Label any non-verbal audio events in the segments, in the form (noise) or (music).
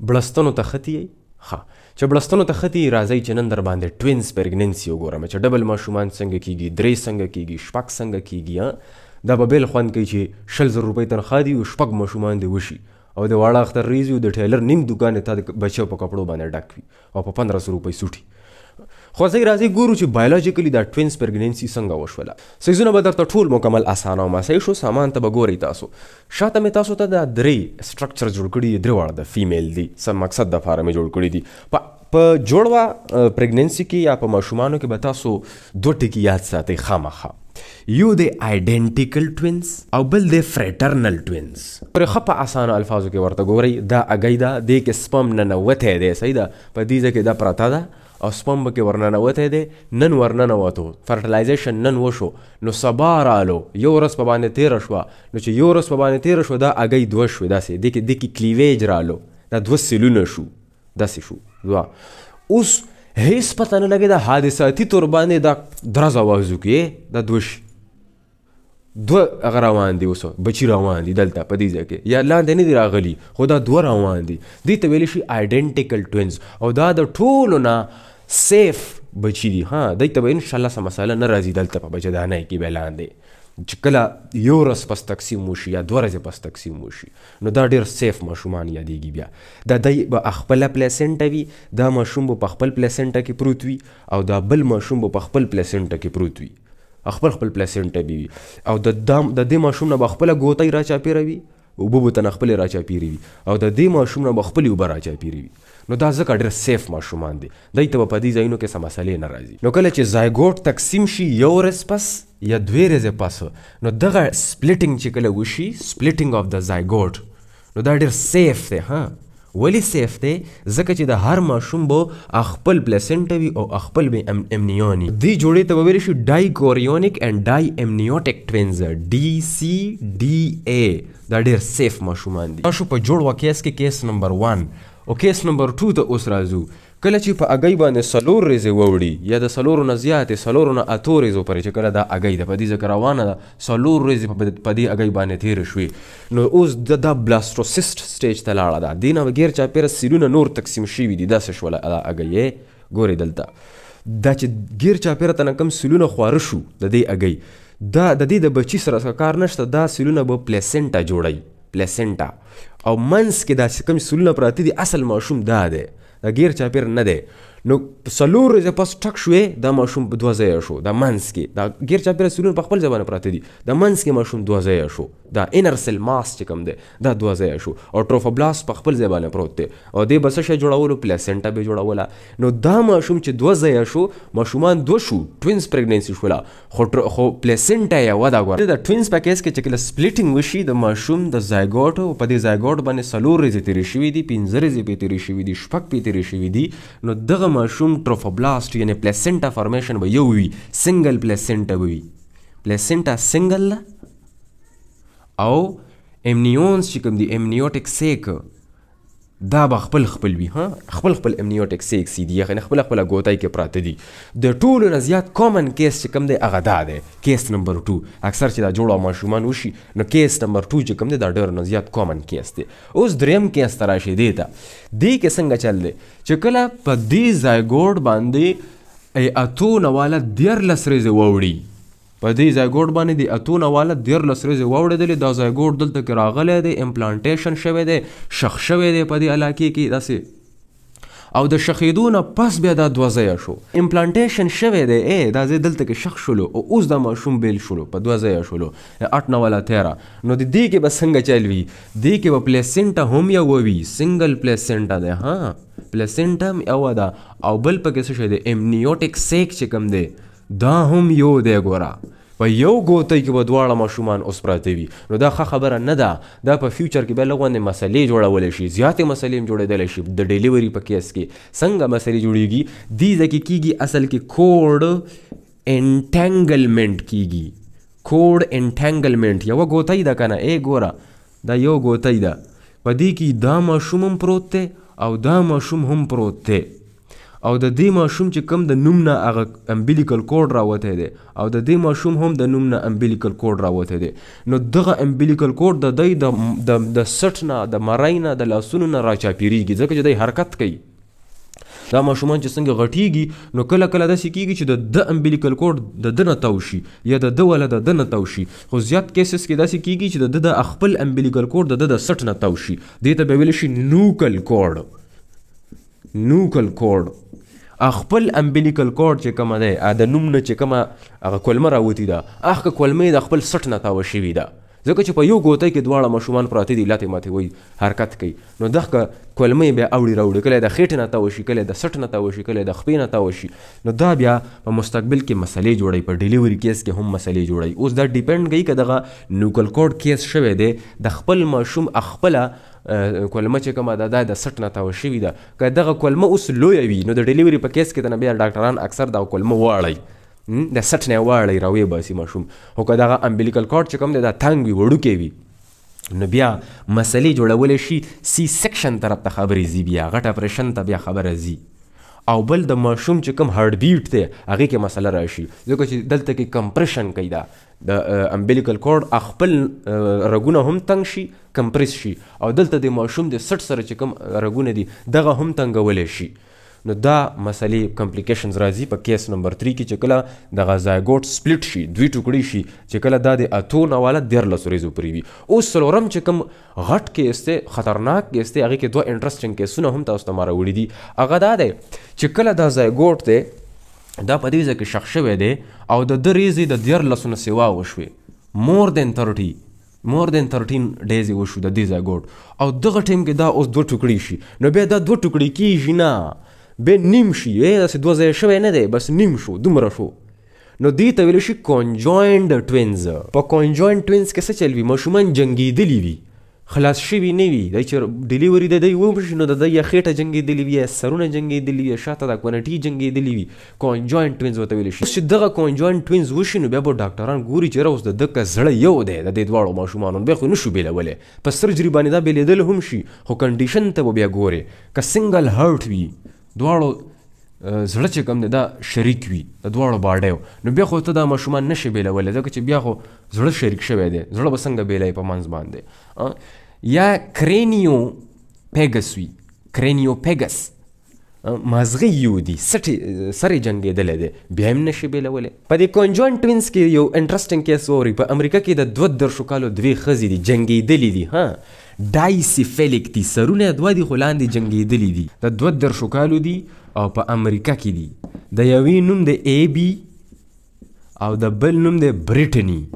بلستنو تختی ای خواه چه بلستنو تختی ای رازی چه نن در بانده ٹوینز پرگننسی او گورمه چه دبل ما شمان سنگ کی گی دری سنگ کی گی شپک سنگ کی گی دا با بیل خوان که چه شل زر روپی تن خوادی و شپک ما شمان ده وشی او ده والا اختر ریزی و ده تیلر نیم دوگان تا ده بچه و پا کپڑو بانده ڈاکوی و پا پندرس روپی سوٹی خوځي راځي ګورو چې بایولوژیکلی دا ټوینز پرګننسي څنګه وشوله سيزونه بدر ته ټول مکمل اسانه او مسې شو سامان ته بګوري تاسو شاته می تاسو ته دا درې سټرکچر جوړ کړی دی درواړه د فیمیل دی سم مقصد د فارمې می جوړ کړی دی په په جوړوا پرګننسي کې یا په ماشومانو کې به تاسو دوه ټکی یاد ساتي خامخا یو دے آئیڈینٹیکل ٹوینز او بل دے فریٹرنل ٹوینز پر خپ آسان الفاظو کے ورطا گو رہی دا اگئی دا دے کے سپم ننوت ہے دے سیدہ پا دیزے کے دا پراتا دا اسپم کې ورننه وته دي نن ورننه وته فرټلایزیشن نن وشو نو سبا رالو یو ورس په باندې تیر شو نو چې یو ورس په باندې تیر شو دا اگي دوه شو دا سي دي کې دي کې کلیویج رالو دا دوه سلونه شو دا سي شو دا اوس هیڅ پته نه لګي دا حادثه تور باندې دا درز وازو کې دا دوش دو هغه روان دي وسو بچی روان دي دلته په دې ځکه یا لاندې نه دی راغلی خدا دو روان دي دې ته ویل شي ائډنټیکل ټوینز او دا د ټولو نه سیف بچی دي ها دې ته ان شاء الله سم مساله نه راځي دلته په بچ دانه کې به لاندې چکلا یو رس پس تقسیم موشی یا دو رس پس تقسیم موشی نو دا ډیر سیف مشومان یا دیگی بیا دا دای با اخپل پلیسنٹا وی دا مشوم با پخپل پلیسنٹا کی پروت وی او دا بل مشوم با پخپل پلیسنٹا کی پروت وی خپل خپل پلیسنټ بي وي او د دم د دې ماشوم نه خپل ګوتای را چا پیری وي او بو بوتنه خپل را چا پیری وي او د دې ماشوم نه خپل وبر را چا پیری وي نو دا ځکه ډېر سیف ماشومان دي دای ته په دې ځینو کې سمسالې نه راځي نو کله چې زایګوټ تقسیم شي یو رس پس یا دوی رز پس نو دغه سپلټینګ چې کله وشي سپلټینګ if the زایګوټ know the ډېر safe دی ها ولی سیف دے زکه چې د هر ماشوم بو خپل پلیسنټا وی او خپل بی امنیونی دی جوړی ته وویل شي dichorionic and diamniotic twins D C D A دا ډیر سیف ماشومان دي تاسو په جوړ وکیس کې کیس نمبر 1 او کیس نمبر 2 ته اوس راځو کله چې په اګی باندې سلور ریز ووړي یا د سلور نه زیاتې سلور نه اتو ریز پرې چې کله دا اګی د پدې ځکه روانه ده سلور ریز په پدې اګی باندې تیر شوې نو اوس د دا بلاستروسیست سټیج ته لاړه ده دینه وګیر چا پیر سیلونه نور تقسیم شوي دي داسې شولې دا اګی ګوري دلته دا چې ګیر چا پیر تنه کم سیلونه خواره شو د دې اګی دا د دې د بچی سره کار نشته دا سیلونه به پلیسنټا جوړای پلیسنټا او منس کې دا کوم سولونه پراتی دی اصل ماشوم دا دی دا غیر چاپیر نه دی نو سلور ز پس ټک شوې دا ماشوم په دوه ځای شو د منس کې دا غیر چا پر سلور په خپل ځبانه پراته دي د منس کې ماشوم دوه ځای شو دا انر سل ماس چې کوم ده دا دوه ځای شو او ټروفوبلاس په خپل ځبانه پروت دي او دې بس شې جوړولو پلاسنټا به جوړولا نو دا ماشوم چې دوه ځای شو ماشومان دوه شو ټوینز پرګننسي شولا خو خو پلاسنټا یا ودا غوړ دا ټوینز په کیس کې چې کله سپلټینګ وشي د ماشوم د زایګوټ او په دې زایګوټ باندې سلور ریزې تیری شوې دي پینځه ریزې پیتری شوې دي شپک پیتری شوې دي نو دغه مشروم ٹروفوبلاسٹ یعنی پلیسنٹا فارمیشن بھائی ہوئی سنگل پلیسنٹا بھائی پلیسنٹا سنگل او ایمنیونس چکم دی ایمنیوٹک سیک دا به خپل خپل وي ها خپل خپل امنیوټیک سیک سی دی یعنی خپل خپل غوتای کې پراته دي د ټولو نه زیات کامن کیس چې کم دی هغه دا دی کیس نمبر 2 اکثر چې دا جوړو ماشومان وشي نو کیس نمبر 2 چې کم دی دا ډېر نه زیات کامن کیس دی اوس دریم کیس تر شي دی دا دې کې څنګه چل دی چې کله په دې زایګوډ باندې ای اتو نواله ډیر لسرې زووړي په دې زایګوډ باندې د اتونه والا دیر لسرز ووړدل د زایګوډ دلته کې راغله دی امپلانټیشن شوه دی شخ شوه دی په دې علاقې کې داسې او د شخیدون پس بیا د دوزه شو امپلانټیشن شوه دی اے دا دې دلته کې شخ شلو او اوس د ماشوم بیل شلو په دوزه شلو اټ نه والا تیرا نو د دې کې به څنګه چلوي دې کې به پلیسنټا هم یو وی سنگل پلیسنټا ده ها پلیسنټم یو ده او بل پکې څه شوه دی امنیوټیک سیک چې کم دی دا هم یو دی ګوره په یو ګوتۍ کې به دواړه ماشومان اوس پراته وي نو دا ښه خبره نه ده دا په فیوچر کې به لږ مسلې جوړولی شي زیاتې مسلې هم جوړېدلی شي د ډیلیوري په کیس کې څنګه مسلې جوړیږي دې ځای کې کیږي اصل کې کوډ انټینګلمنټ کیږي کوډ انټینګلمنټ یوه ګوتۍ ده کنه ای ګوره دا یو ګوتۍ ده په دې کې دا ماشوم هم پروت دی او دا ماشوم هم پروت دی او د دې ماشوم چې کم د نوم نه هغه امبیلیکل کوډ راوته دی او د دې ماشوم هم د نوم نه امبیلیکل کوډ راوته دی نو دغه امبیلیکل کوډ د دې د د سټ نه د مرای نه د لاسونو نه راچاپیریږي ځکه چې د حرکت کوي دا ماشومان چې څنګه غټیږي نو کله کله داسې کیږي چې د د امبیلیکل کوډ د دنه توشي یا د د ولا د دنه توشي خو زیات کیسز کې داسې کیږي چې د د خپل امبیلیکل کوډ د د سټ نه توشي دې ته به ویل شي نوکل کوډ نوکل کورڈ خپل امبلیکل کورډ چې کوم دی د نوم نه چې کومه هغه کولمه راوتی ده اخ کولمه د خپل سټ نه تاوه شوې ده ځکه چې په یو ګوتې کې دواړه مشومان پراته دي لاته ماته وای حرکت کوي نو دغه کولمې بیا اوړي راوړي کله د خېټ نه تا وشي کله د سټ نه تا وشي کله د خپې نه تا وشي نو دا بیا په مستقبل کې مسلې جوړي په ډیلیوري کیس کې هم مسلې جوړي اوس دا ډیپند کوي کده دغه نوکل کوډ کیس شوه دی د خپل مشوم خپل کلمه چې کومه ده دا د سټ نه تاو شوې دا که دغه کلمه اوس لوی وي نو د ډیلیوري په کیس کې د بیا ډاکټران اکثر دا کلمه وړي د سټ نه واړې راوي باسي مشوم او کدا غ امبلیکل کارډ چکم د تنګ وی وړو کې وی نو بیا مسلې جوړولې شي سی سیکشن طرف ته خبرې زی بیا غټ اپریشن ته بیا خبره زی او بل د مشوم چکم هارد بیټ ته هغه کې مسله راشي ځکه چې دلته کې کمپریشن کیدا د امبلیکل کارډ خپل رګونه هم تنګ شي کمپریس شي او دلته د ماشوم د سټ سره چې کوم رګونه دي دغه هم تنګولې شي نو دا مسئلے کمپلیکیشنز راځي په کیس نمبر 3 کې چې کله د غزایګوټ سپلیټ شي دوی ټوکړي شي چې کله دا د اتو نواله ډیر لسوري زو پری وي او سلورم چې کم غټ کې استه خطرناک کې استه هغه کې دوه انټرېسټینګ کیسونه هم تاسو ته مارا وړي دي هغه دا ده چې کله دا زایګوټ ده دا په دې ځکه شخص شوی دی او د درې زی د ډیر لسونه سیوا وشوي مور دین 30 مور دین 13 ڈیز وشو د دې زګوټ او دغه ټیم کې دا اوس دوه ټوکړي شي نو بیا دا دوه ټوکړي کې جنا بے نیم شی اے دا سی دوزے شوے نے بس نیم شو دمرا شو نو دی تاویلو شی کونجوینڈ ٹوینز پا کونجوینڈ ٹوینز کسا چلوی ما شمان جنگی دلی وی خلاص شیوی نیوی دای چر دلیوری دی ویمشی نو دای خیٹ جنگی دلی وی سرون جنگی دلی وی شاہ دا کونٹی جنگی دلی وی کون جوائن ٹوینز وطویلی شی اس چی دغا کون ٹوینز وشی نو بیا با ڈاکٹران گوری چی روز دا دکا زڑا یو دے دا دیدوارو ما شمانون بیا خوی نشو بیلا ولی پس سر جریبانی دا بیلی دل ہمشی خو کنڈیشن تا با بیا گوری کسنگل ہرٹ وی دواړو زړه چې کوم دی دا شریک وي د دواړو باډی نو بیا خو ته دا ماشومان نشي بیلولی ځکه چې بیا خو زړه شریک شوی دی زړه به څنګه بیلی په منځ باندې یا کرینیو پیګس وي کرینیو پیګس مازغی یو دی سټی سری جنگ دی دلید بیا هم نشی بیل ولې په دې کونجوان ټوینز کې یو انټرېستینګ کیس وری په امریکا کې د دوه درشو کالو دوی خزی دی جنگی دی دی ها دایسی فیلک تی سرونه دو دی خلان دی جنگی دلی دی دا دو در شکالو دی او پا امریکا کی دی دا یوی نوم دی ای بی او دا بل نوم دی بریتنی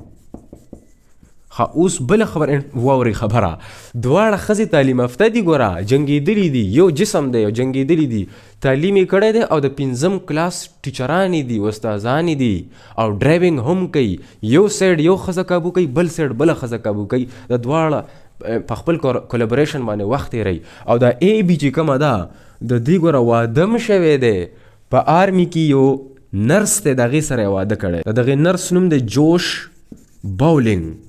خا اوس بل خبر این واوری خبره دوار خزی تعلیم افتا دی گورا جنگی دلی دی یو جسم دی یو جنگی دلی دی تعلیم کرده دی او دا پینزم کلاس تیچرانی دی وستازانی دی او ڈریوینگ هم کئی یو سیڈ یو خزا کابو کئی بل سیڈ بل خزا کابو کئی دا دوار په خپل کولابریشن باندې وخت یې او دا اے بی چې کومه ده د دې ګوره وادم شوی دی په آرمی کې یو نرس ته دغه سره واده کړي دغه نرس نوم د جوش باولینګ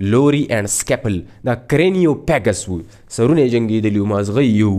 لوري اند سکیپل دا کرینیو پیگاس وو سرونه جنگی دلیو مازغی یو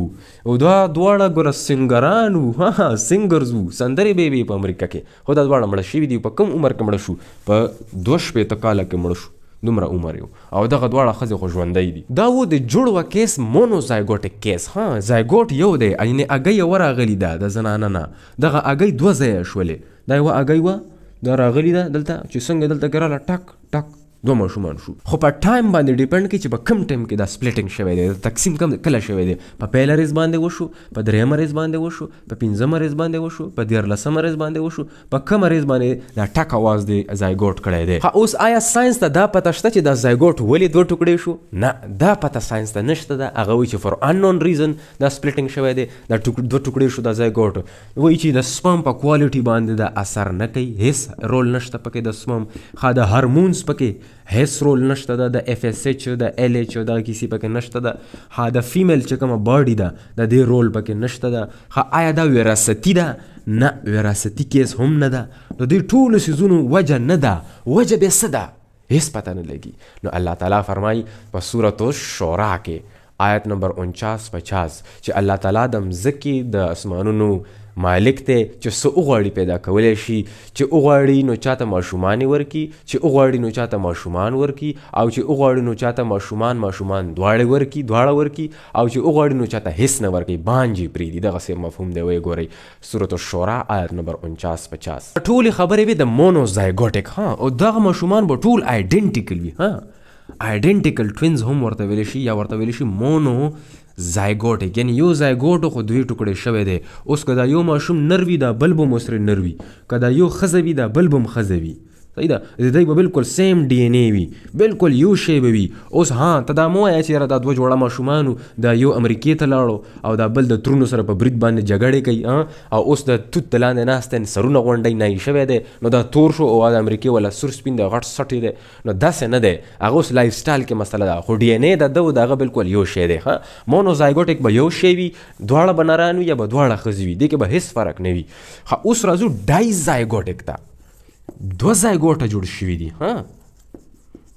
او دا دوړه ګر سنگران وو (laughs) ها سنگرز وو سندری بی بی په امریکا کې خو دا دوړه مړ شي په کم عمر کې مړ شو په دوش په تکاله کې مړ شو نمرا عمر یو او دا غدواړه خزه خو ژوندې دي دا وو د جوړ کیس مونو زایګوټیک کیس ها زایګوټ یو دی ان یعنی اگې ورا غلی دا د زنانه نه دغه اگې دوه ځای شولې دا یو اگې و دا راغلی دا دلته چې څنګه دلته کراله ټک ټک دو ماشومان شو خو په ټایم باندې ډیپند کی چې په کم ټایم کې دا سپلیټینګ شوی دی تقسیم کم کله شوی دی په پیلا ریز باندې وشو په دریم ریز باندې وشو په پنځم ریز باندې وشو په دیر لسم ریز باندې وشو په کم ریز باندې دا ټاک اواز دی زایګوټ کړی دی خو اوس آیا ساينس ته دا پته شته چې دا زایګوټ ولې دوه ټوکړي شو نه دا پته ساينس ته نشته دا هغه وی چې four in known reason the سپلیټینګ شوی دی دا ټوک دوه ټوکړي شو دا زایګوټ وی چې دا سپم په کوالټي باندې دا اثر نه کوي هیڅ رول نشته پکې دا سپم خا د هورمونز پکې هیڅ رول نشته ده د اف اس ایچ د ال ایچ دا کسی کیسی پکې نشته ده ها د فیمیل چې کومه باډي ده د دې رول پکې نشته ده ها آیا دا وراثتی ده نه وراثتی کیس هم نه ده نو دې ټول سيزونو وجه نه ده وجه به صدا هیڅ پته نه لګي نو الله تعالی فرمایي په سورته شورا کې آیت نمبر 49 50 چې الله تعالی د مزکی د اسمانونو مالک ته چې سو غوړی پیدا کولې شي چې غوړی نو چاته ماشومان ورکی چې غوړی نو چاته ماشومان ورکی او چې غوړی نو چاته ماشومان ماشومان دواړه ورکی دواړه ورکی او چې غوړی نو چاته حص نه ورکی بانجی پری دی دغه سم مفهوم دی وی ګوري سورۃ الشورى آیت نمبر 49 50 ټول خبرې وي د مونو زایګوټک ها او دغه ماشومان به ټول ائیډنټیکل وي ها ائیډنټیکل ټوینز هم ورته ویل شي یا ورته ویل شي مونو زایګوټ ہے یعنی یو زایګوټ خو دوی ٹکڑے شوی دی اس کدا یو ماشوم نروی دا بلبم اسر نروی کدا یو خزوی دا بلبم خزوی صحیح ده د دوی په بالکل سیم ډي ان اي وي بالکل یو شی به وي اوس ها ہاں، ته دا مو اچ یاره دا دوه جوړه ماشومان د یو امریکای ته لاړو او دا بل د ترونو سره په بریټ باندې جګړې کوي او اوس د توت تلانه ناستن سرونه غونډي نه شوه ده نو دا تور شو او د امریکای ولا سر سپین د غټ سټي ده نو داسې نه ده هغه اوس لایف سټایل کې مسله ده خو ډي ان اي د دوه دغه بالکل یو شی ده ها مونو زایګوټیک به یو شی وي دواړه بنارانو یا به دواړه خزوي دي کې به هیڅ فرق نه وي خو اوس راځو ډای زایګوټیک ته دو ځای ګوټه جوړ شوی دی ها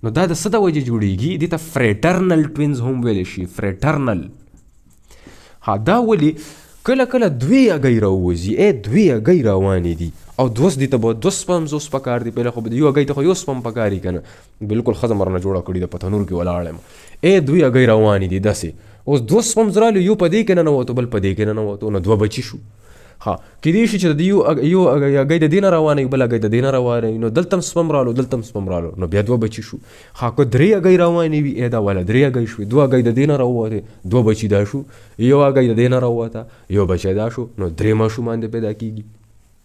نو دا د صد وجه جوړیږي د ته فریټرنل ټوینز هم ویلی شي فریټرنل ها دا ولی کله کله دوی اگای راوځي اے دوی اگای روان دي او دوس دي ته بو دوس پم زوس پکار دي پهله خو دی یو اگای ته یو سپم پکاري کنه بالکل خزم رنه جوړه کړی د پتنور کې ولاړم اے دوی اگای روان دي دسه اوس دوس پم زرا یو پدی کنه نو ته بل پدی کنه نو ته نو دوه بچی شو ها کدی شي چې د یو یو یا گئی د دینه روانه بل گئی د دینه روانه نو دلتم سپم رالو دلتم سپم رالو نو بیا دو بچی شو ها کو درې گئی روانه وی اېدا ولا درې گئی شو دوه گئی د دینه روانه دو بچی دا شو یو گئی د دینه روانه یو بچی دا شو نو درې ما شو مان پیدا کیږي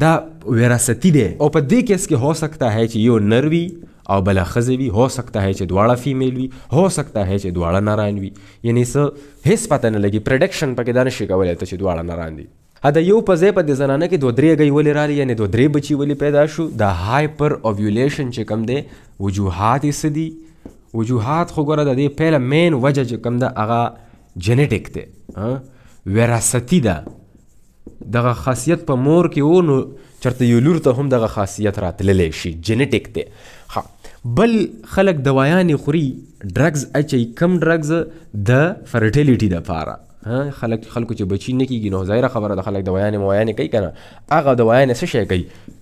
دا وراثتی دے او پا دے کیس کے ہو سکتا ہے چھ یو نروی او بلا خزوی ہو سکتا ہے چھ دوارا فیمیل وی ہو سکتا ہے چھ دوارا ناران وی یعنی سا حس پتہ نہ لگی پریڈکشن پا کدا نشکا ولیتا چھ دوارا ناران دی ادا یو پزے پا دی زنانا کی دو دری گئی ولی را لی یعنی دو دری بچی ولی پیدا شو دا ہائپر اوویولیشن چھ کم دے وجوہات اس دی وجوہات خوگورا دا دی پہلا مین وجہ چھ کم دا اگا جنیٹک دے ویراستی دا دغه خاصیت په مور کې وو نو چرته یو لور ته هم دغه خاصیت راتللی شي جنټیک دی ها بل خلق دوایانې خوري ډرګز اچي کم ډرګز د فرٹیلٹی د پارا ها خلق خلکو چې کی کیږي نو خبر خبره د نے موایا نے کوي کنه هغه دوایا څه سو کوي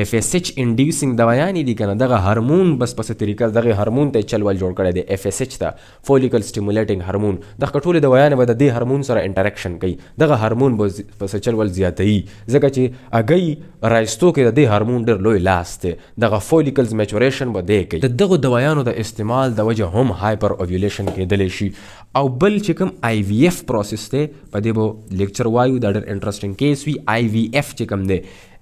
ایف ایس ایچ انڈیوسنگ دوایانې دي کنه دغه هرمون بس پس طریقه دغه هرمون ته چلول جوړ کړی دی ایف ایس ایچ ته فولیکل سټیمولیټنګ هرمون د کټولې دوایانې به د دې هرمون سره انټریکشن کوي دغه هرمون به پس چلول زیاتوي ځکه چې اګي رایستو کې د دې هرمون ډېر لوی لاس دی دغه فولیکلز میچوریشن به دی کوي د دغه دوایانو د استعمال د وجه هم هایپر اوویولیشن کېدلی شي او بل چې کوم آی وی ایف پروسس دی په دې به لیکچر وایو دا ډېر انټرسټنګ کیس وي آی وی ایف چې کوم دی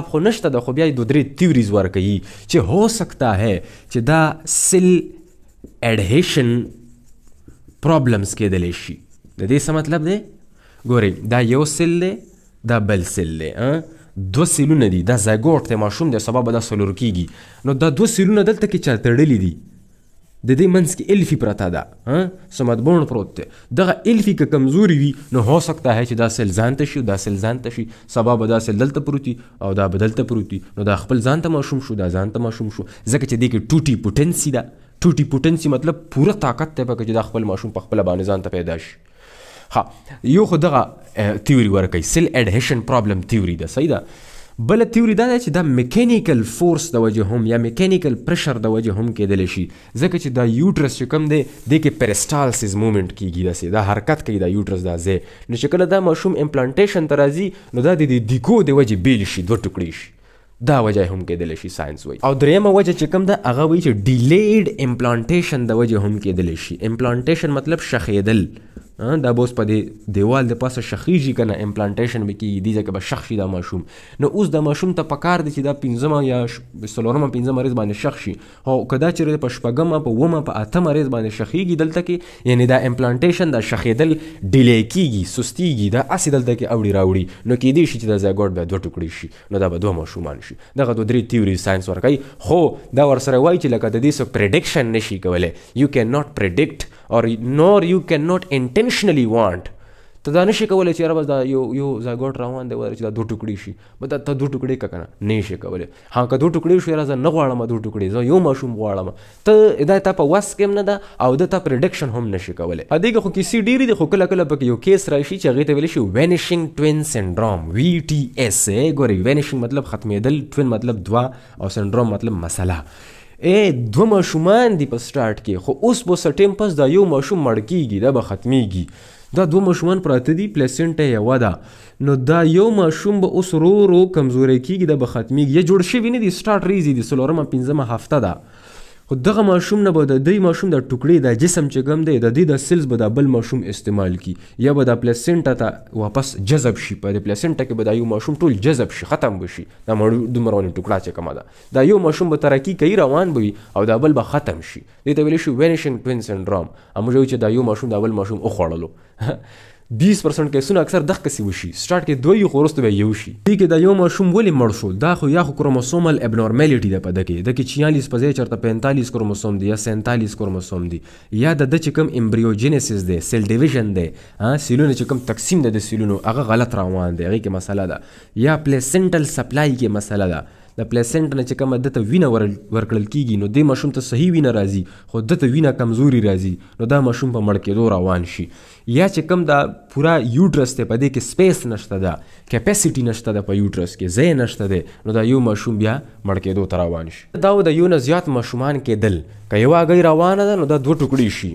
جواب خو نشته د خو بیا دوه درې تیوریز ورکوي چې هو سکتا ہے چې دا سل ایڈهیشن پرابلمز کېدلی شي د دې څه مطلب دی ګورئ دا یو سل دی دا بل سل دی دو سیلونه دي دا زایګوټ دی ماشوم دی سبا به دا سلور کیږي نو دا دو سیلونه دلته کې چا تړلي دي د دې منځ کې الفی پرتا ده ها سمد بون پروت ده د الفی کې کمزوري وي نو هو سکتا ہے چې دا سل ځان ته شي دا سل ځان ته شي سبب دا سل دلته پروتي او دا بدلته پروتي نو دا خپل ځان ته مشوم شو دا ځان ته مشوم شو ځکه چې دې کې ټوټي پوتنسي ده ټوټي پوتنسي مطلب پوره طاقت ته پکې دا خپل مشوم په خپل باندې ځان ته پیدا شي ها یو خو خدغه تیوري ورکه سل اډهیشن پرابلم تیوري ده صحیح ده بل تیوري دا چې دا میکانیکل فورس د وجه هم یا میکانیکل پرشر د وجه هم کېدلی شي ځکه چې دا یوټرس چې کوم دی دې کې پیرسټالسز موومنټ کیږي داسې دا حرکت کوي دا یوټرس دا ځای نو چې کله دا ماشوم امپلانټیشن ته راځي نو دا د دې دیکو د وجه بیل شي دوه ټوکړي شي دا وجه هم کېدلی شي ساينس وایي او دریم وجه چې کوم دا هغه وایي چې ډیلیډ امپلانټیشن د وجه هم کېدلی شي امپلانټیشن مطلب شخېدل ہاں، د بوس پی دیوال دے پاس شخی جی کا ایمپلانٹےشن بھی دا ماشوم نو ماشم دا ماشوم د پکار دی چې دا پنج ما یا پنجم ہاں، او کدا شخشی په چی په گمپ په اتم مریض باندې شخی گی کې یعنی دا امپلانٹے دا شخی دل ڈیلے کی گی سستی گی دا به دوه اوڑی شي نو کی ماشومان شي دغه دوه درې تیوري شی دودھ خو دا پریډکشن نشي کولای you can not predict or نور you can not intentionally want to دانه شي کولې چې بس دا یو یو زګوټ روان دی ورته دا دوه ټوکړي شي بده ته دوه ټوکړي کا کنه نه شي کولې ها کا دوه ټوکړي شي راز نه غواړم دوه ټوکړي زه یو مشوم غواړم ته ادا تا په واس کېم نه دا او د ته پریډکشن هم نشي کولې ا دې خو کې سي ډيري دي خو کله کله په یو کیس راشي چې غیته ویل شي وینیشینګ ټوین سندروم وی ټی ایس ای ګوري وینیشینګ مطلب ختمېدل ټوین مطلب دوا او سندروم مطلب مسله اے دو مشومان دی پا سٹارٹ کی خو اس بو سٹیم پس دا یو مشوم مڑکی گی دا با ختمی گی دا دو مشومان پرات دی پلیسنٹ یا ودا نو دا یو مشوم با اس رو رو کمزوری کی گی دا با ختمی گی یا جوڑشی بینی دی سٹارٹ ریزی دی سلورم پینزم هفته دا خو دغه ماشوم نه به د دې ماشوم د ټوکړې د جسم چې کوم دی د دې د سیلز به د بل ماشوم استعمال کی یا به د پلاسینټا ته واپس جذب شي په پلاسینټا کې به د یو ماشوم ټول جذب شي ختم به شي دا مړو دمر ونی ټوکړه چې کومه ده دا یو ماشوم به ترقی کوي روان بوي او د بل به ختم شي دې ته ویل شو وینیشن ټوین سنډروم ا موږ یو چې دا you ماشوم the bill ماشوم O خوړلو (laughs) 20 percent کیسونه اکثر دغه کسی وشي سٹارټ کې دوی خو ورسته به یو شي دي کې دا یو ماشوم ولې مړ شو دا خو یا خو کروموسومل ابنورمالټی ده په دغه د کې 46 په ځای چرته 45 کروموسوم دی یا 47 کروموسوم دی یا د د چکم امبریوجنسس دی سیل ډیویژن دی ها سیلونه چکم تقسیم ده د سیلونو هغه غلط روان دی هغه کې مسله ده یا پلیسنټل سپلای کې مسله ده د پلیسنټ نه چې کومه دته وینه ورکړل کیږي نو د مشوم ته صحیح وینه راځي خو دته وینه کمزوري راځي نو دا مشوم په مړ کې دوه روان شي یا چې کوم دا پورا یوټرس ته پدې کې سپیس نشته دا کیپاسټی نشته دا په یوټرس کې ځای نشته دی نو دا یو مشوم بیا مړ کې دوه روان شي دا د یو نه زیات مشومان کې دل کایو هغه روانه ده نو دا دوه ټوکړي شي